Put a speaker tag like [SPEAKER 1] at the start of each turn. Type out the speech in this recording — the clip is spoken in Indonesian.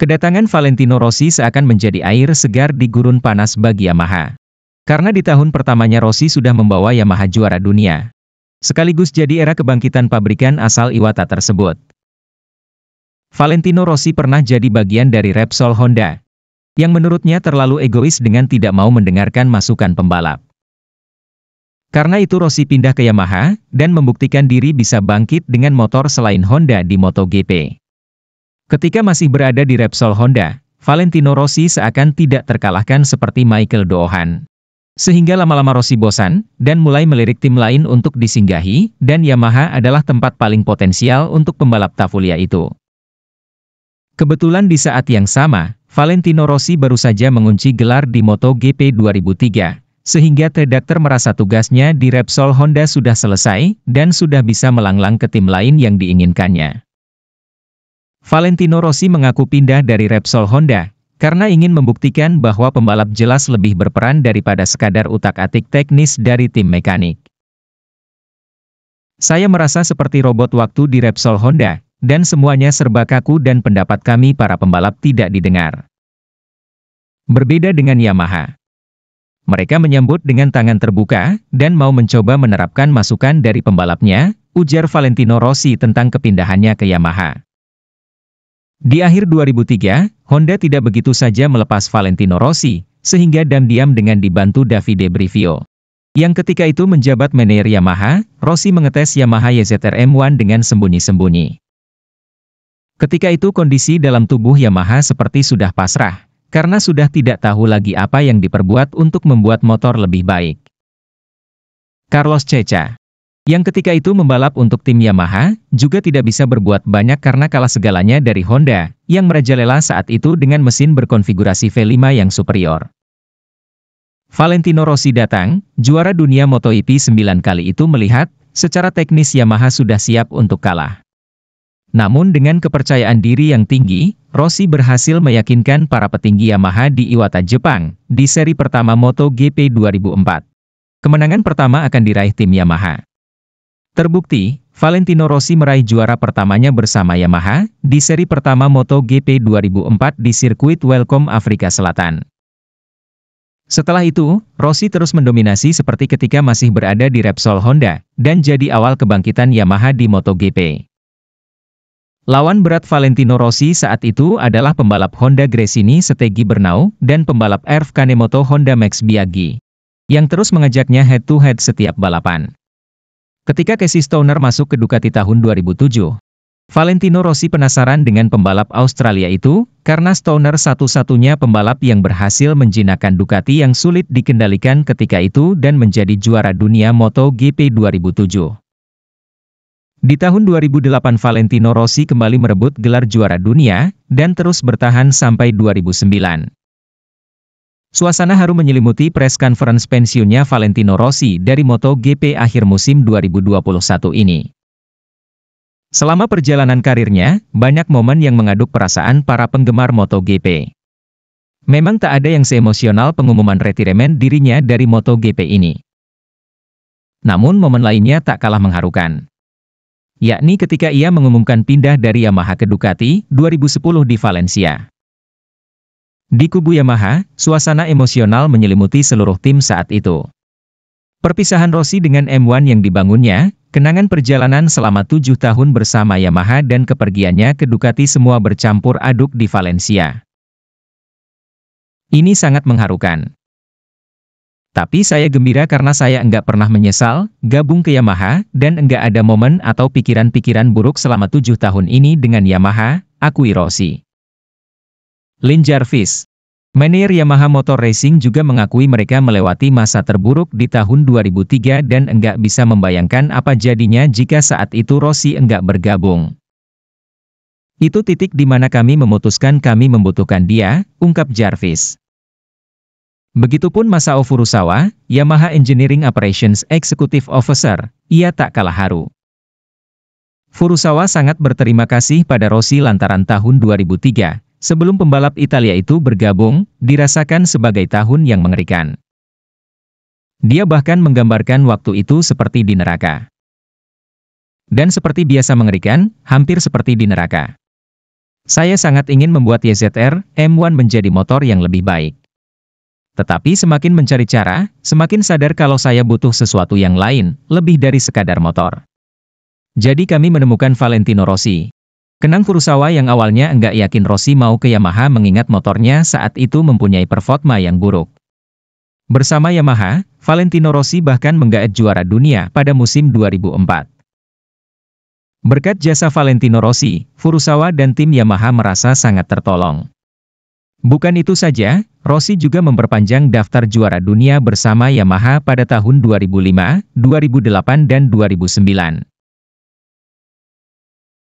[SPEAKER 1] Kedatangan Valentino Rossi seakan menjadi air segar di gurun panas bagi Yamaha. Karena di tahun pertamanya Rossi sudah membawa Yamaha juara dunia. Sekaligus jadi era kebangkitan pabrikan asal Iwata tersebut. Valentino Rossi pernah jadi bagian dari Repsol Honda, yang menurutnya terlalu egois dengan tidak mau mendengarkan masukan pembalap. Karena itu Rossi pindah ke Yamaha, dan membuktikan diri bisa bangkit dengan motor selain Honda di MotoGP. Ketika masih berada di Repsol Honda, Valentino Rossi seakan tidak terkalahkan seperti Michael Doohan. Sehingga lama-lama Rossi bosan, dan mulai melirik tim lain untuk disinggahi, dan Yamaha adalah tempat paling potensial untuk pembalap Tafulia itu. Kebetulan di saat yang sama, Valentino Rossi baru saja mengunci gelar di MotoGP 2003, sehingga Tredakter merasa tugasnya di Repsol Honda sudah selesai, dan sudah bisa melanglang ke tim lain yang diinginkannya. Valentino Rossi mengaku pindah dari Repsol Honda, karena ingin membuktikan bahwa pembalap jelas lebih berperan daripada sekadar utak-atik teknis dari tim mekanik. Saya merasa seperti robot waktu di Repsol Honda, dan semuanya serba kaku dan pendapat kami para pembalap tidak didengar. Berbeda dengan Yamaha. Mereka menyambut dengan tangan terbuka dan mau mencoba menerapkan masukan dari pembalapnya, ujar Valentino Rossi tentang kepindahannya ke Yamaha. Di akhir 2003, Honda tidak begitu saja melepas Valentino Rossi, sehingga diam-diam dengan dibantu Davide Brivio. Yang ketika itu menjabat manajer Yamaha, Rossi mengetes Yamaha YZR-M1 dengan sembunyi-sembunyi. Ketika itu kondisi dalam tubuh Yamaha seperti sudah pasrah, karena sudah tidak tahu lagi apa yang diperbuat untuk membuat motor lebih baik. Carlos Ceca yang ketika itu membalap untuk tim Yamaha, juga tidak bisa berbuat banyak karena kalah segalanya dari Honda, yang merajalela saat itu dengan mesin berkonfigurasi V5 yang superior. Valentino Rossi datang, juara dunia MotoGP e 9 kali itu melihat, secara teknis Yamaha sudah siap untuk kalah. Namun dengan kepercayaan diri yang tinggi, Rossi berhasil meyakinkan para petinggi Yamaha di Iwata, Jepang, di seri pertama MotoGP 2004. Kemenangan pertama akan diraih tim Yamaha. Terbukti, Valentino Rossi meraih juara pertamanya bersama Yamaha di seri pertama MotoGP 2004 di sirkuit Welcome Afrika Selatan. Setelah itu, Rossi terus mendominasi seperti ketika masih berada di Repsol Honda dan jadi awal kebangkitan Yamaha di MotoGP. Lawan berat Valentino Rossi saat itu adalah pembalap Honda Gresini Setegi Bernau dan pembalap Erf Kanemoto Honda Max Biaggi, yang terus mengajaknya head-to-head -head setiap balapan. Ketika Casey Stoner masuk ke Ducati tahun 2007, Valentino Rossi penasaran dengan pembalap Australia itu, karena Stoner satu-satunya pembalap yang berhasil menjinakkan Ducati yang sulit dikendalikan ketika itu dan menjadi juara dunia MotoGP 2007. Di tahun 2008 Valentino Rossi kembali merebut gelar juara dunia, dan terus bertahan sampai 2009. Suasana haru menyelimuti press conference pensiunnya Valentino Rossi dari MotoGP akhir musim 2021 ini. Selama perjalanan karirnya, banyak momen yang mengaduk perasaan para penggemar MotoGP. Memang tak ada yang seemosional pengumuman retiremen dirinya dari MotoGP ini. Namun momen lainnya tak kalah mengharukan. Yakni ketika ia mengumumkan pindah dari Yamaha ke Ducati 2010 di Valencia. Di kubu Yamaha, suasana emosional menyelimuti seluruh tim saat itu. Perpisahan Rossi dengan M1 yang dibangunnya, kenangan perjalanan selama tujuh tahun bersama Yamaha dan kepergiannya ke Ducati semua bercampur aduk di Valencia. Ini sangat mengharukan. Tapi saya gembira karena saya enggak pernah menyesal, gabung ke Yamaha, dan enggak ada momen atau pikiran-pikiran buruk selama tujuh tahun ini dengan Yamaha, akui Rossi. Lin Jarvis. Manajer Yamaha Motor Racing juga mengakui mereka melewati masa terburuk di tahun 2003 dan enggak bisa membayangkan apa jadinya jika saat itu Rossi enggak bergabung. Itu titik di mana kami memutuskan kami membutuhkan dia, ungkap Jarvis. Begitupun masa Furusawa, Yamaha Engineering Operations Executive Officer, ia tak kalah haru. Furusawa sangat berterima kasih pada Rossi lantaran tahun 2003, sebelum pembalap Italia itu bergabung, dirasakan sebagai tahun yang mengerikan. Dia bahkan menggambarkan waktu itu seperti di neraka. Dan seperti biasa mengerikan, hampir seperti di neraka. Saya sangat ingin membuat YZR M1 menjadi motor yang lebih baik. Tetapi semakin mencari cara, semakin sadar kalau saya butuh sesuatu yang lain, lebih dari sekadar motor. Jadi kami menemukan Valentino Rossi, Kenang Kurosawa yang awalnya enggak yakin Rossi mau ke Yamaha mengingat motornya saat itu mempunyai performa yang buruk. Bersama Yamaha, Valentino Rossi bahkan menggaet juara dunia pada musim 2004. Berkat jasa Valentino Rossi, Furusawa dan tim Yamaha merasa sangat tertolong. Bukan itu saja, Rossi juga memperpanjang daftar juara dunia bersama Yamaha pada tahun 2005, 2008 dan 2009.